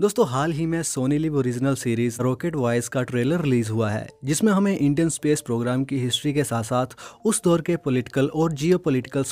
दोस्तों हाल ही में Sony LIV original series rocket boys का ट्रेलर रिलीज हुआ है जिसमें हमें इंडियन स्पेस प्रोग्राम की हिस्ट्री के साथ साथ उस दौर के पॉलिटिकल और जियो पोलिटिकल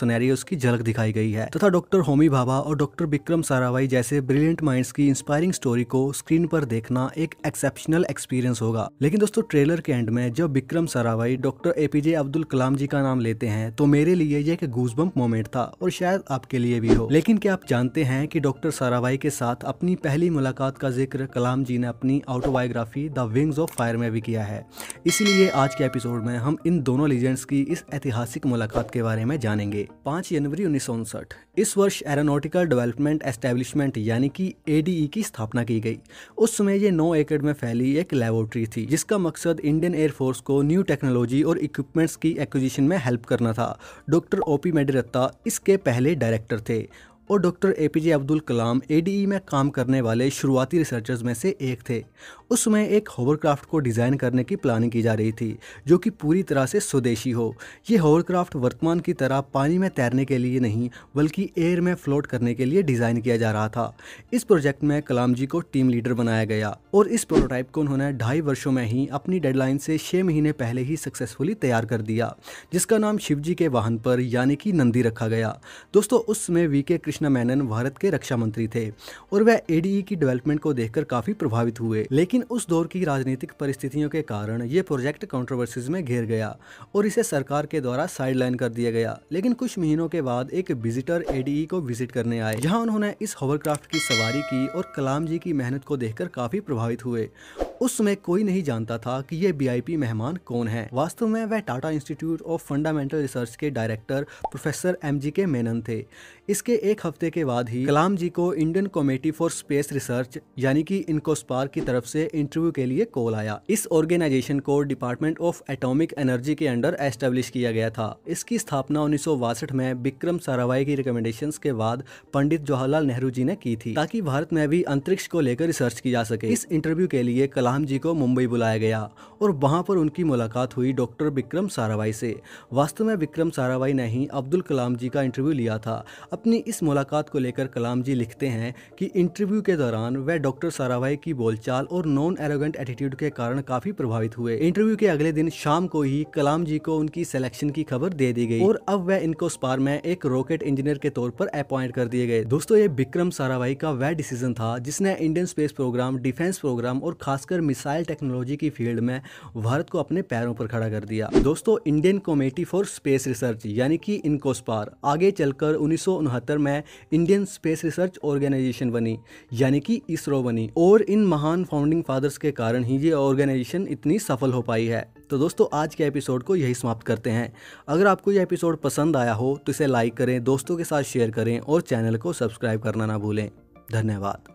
की झलक दिखाई गई है तथा डॉक्टर होमी भाभा और डॉक्टर विक्रम साराभाई जैसे ब्रिलियंट माइंड्स की इंस्पायरिंग स्टोरी को स्क्रीन पर देखना एक एक्सेप्शनल एक्सपीरियंस होगा लेकिन दोस्तों ट्रेलर के एंड में जब विक्रम साराभाई डॉक्टर एपीजे अब्दुल कलाम जी का नाम लेते हैं तो मेरे लिए यह एक गूजबम्प मोमेंट था और शायद आपके लिए भी हो लेकिन क्या आप जानते हैं की डॉक्टर साराभाई के साथ अपनी पहली मुलाकात मुलाकात का जिक्र कलाम जी ने अपनी autobiography the wings of fire में भी किया है इसीलिए आज के एपिसोड में हम इन दोनों लीजेंड्स की इस ऐतिहासिक मुलाकात के बारे में जानेंगे पाँच जनवरी उन्नीस इस वर्ष एरोनोटिकल डेवलपमेंट एस्टेब्लिशमेंट यानी कि ए e की स्थापना की गई उस समय ये नौ एकड़ में फैली एक लेबोरेटरी थी जिसका मकसद इंडियन एयरफोर्स को न्यू टेक्नोलॉजी और इक्विपमेंट्स की एक्विजिशन में हेल्प करना था डॉक्टर ओपी मेडिरत्ता इसके पहले डायरेक्टर थे और doctor A P J Abdul Kalam A D E में काम करने वाले शुरुआती रिसर्चर्स में से एक थे उस समय एक होवरक्राफ्ट को डिज़ाइन करने की प्लानिंग की जा रही थी जो कि पूरी तरह से स्वदेशी हो ये होवरक्राफ्ट वर्तमान की तरह पानी में तैरने के लिए नहीं बल्कि एयर में फ्लोट करने के लिए डिज़ाइन किया जा रहा था इस प्रोजेक्ट में कलाम जी को टीम लीडर बनाया गया और इस प्रोटोटाइप को उन्होंने ढाई वर्षों में ही अपनी डेडलाइन से छः महीने पहले ही सक्सेसफुली तैयार कर दिया जिसका नाम शिव जी के वाहन पर यानी कि नंदी रखा गया दोस्तों उस समय वी के कृष्णा मैनन भारत के रक्षा मंत्री थे और वह एडीई e की डेवलपमेंट को देखकर काफी प्रभावित हुए लेकिन उस दौर की राजनीतिक परिस्थितियों के कारण ये प्रोजेक्ट कॉन्ट्रोवर्सीज में घेर गया और इसे सरकार के द्वारा साइड कर दिया गया लेकिन कुछ महीनों के बाद एक विजिटर एडीई e को विजिट करने आए जहाँ उन्होंने इस होवरक्राफ्ट की सवारी की और कलाम जी की मेहनत को देखकर काफी प्रभावित हुए उस समय कोई नहीं जानता था कि ये बीआईपी मेहमान कौन है वास्तव में वह Tata institute of fundamental research के director professor M G K Menon थे इसके एक हफ्ते के बाद ही कलाम जी को Indian committee for space research यानी कि इनकोस्पार की तरफ से इंटरव्यू के लिए कॉल आया इस ऑर्गेनाइजेशन को डिपार्टमेंट ऑफ एटॉमिक एनर्जी के अंडर एस्टेब्लिश किया गया था इसकी स्थापना उन्नीस में विक्रम साराभाई की रिकमेंडेशन के बाद पंडित जवाहरलाल नेहरू जी ने की थी ताकि भारत में भी अंतरिक्ष को लेकर रिसर्च की जा सके इस इंटरव्यू के लिए कलाम जी को मुंबई बुलाया गया और वहाँ पर उनकी मुलाकात हुई डॉक्टर विक्रम साराभाई से वास्तव में विक्रम साराभाई ने ही अब्दुल कलाम जी का इंटरव्यू लिया था अपनी इस मुलाकात को लेकर कलाम जी लिखते हैं कि इंटरव्यू के दौरान वह डॉक्टर साराभाई की बोलचाल और नॉन एरोगेंट एटीट्यूड के कारण काफ़ी प्रभावित हुए इंटरव्यू के अगले दिन शाम को ही कलाम जी को उनकी सिलेक्शन की खबर दे दी गई और अब वह इनको स्पार में एक रॉकेट इंजीनियर के तौर पर अपॉइंट कर दिए गए दोस्तों ये विक्रम साराभाई का वह डिसीजन था जिसने Indian space programme defence programme और खासकर कर मिसाइल टेक्नोलॉजी की फील्ड में भारत को अपने पैरों पर खड़ा कर दिया दोस्तों Indian committee for space research यानी कि इनकोस्पार आगे चलकर उन्नीस में इंडियन स्पेस रिसर्च ऑर्गेनाइजेशन बनी यानी कि इसरो बनी और इन महान फाउंडिंग फादर्स के कारण ही ये ऑर्गेनाइजेशन इतनी सफल हो पाई है तो दोस्तों आज के एपिसोड को यही समाप्त करते हैं अगर आपको यह एपिसोड पसंद आया हो तो इसे लाइक करें दोस्तों के साथ शेयर करें और चैनल को सब्सक्राइब करना ना भूलें धन्यवाद